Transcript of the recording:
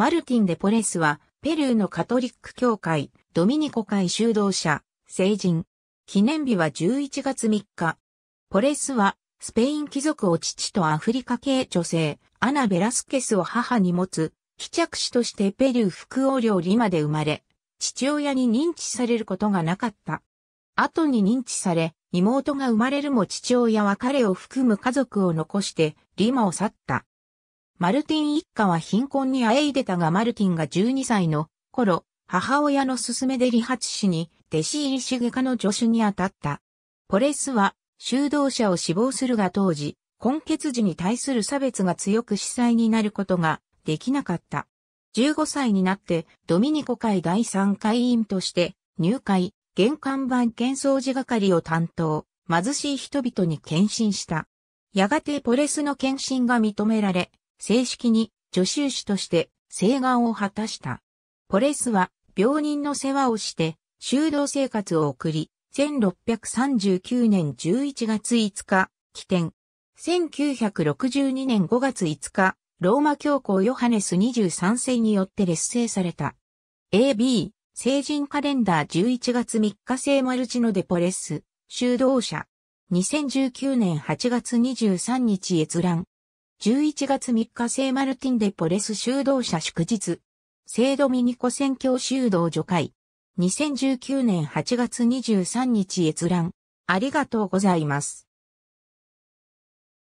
マルティン・デ・ポレスは、ペルーのカトリック教会、ドミニコ会修道者、成人。記念日は11月3日。ポレスは、スペイン貴族を父とアフリカ系女性、アナ・ベラスケスを母に持つ、帰着子としてペルー副王領リマで生まれ、父親に認知されることがなかった。後に認知され、妹が生まれるも父親は彼を含む家族を残して、リマを去った。マルティン一家は貧困にあえいでたがマルティンが12歳の頃、母親の勧めで理髪師に弟子入り主外科の助手に当たった。ポレスは修道者を死亡するが当時、根血児に対する差別が強く司祭になることができなかった。15歳になってドミニコ会第3会員として入会、玄関版検掃寺係を担当、貧しい人々に献身した。やがてポレスの献身が認められ、正式に助手手として請願を果たした。ポレスは病人の世話をして修道生活を送り、1639年11月5日、起点。1962年5月5日、ローマ教皇ヨハネス23世によって劣勢された。AB、成人カレンダー11月3日生マルチノデポレス、修道者。2019年8月23日閲覧。11月3日聖マルティンデポレス修道者祝日。聖ドミニコ宣教修道助会。2019年8月23日閲覧。ありがとうございます。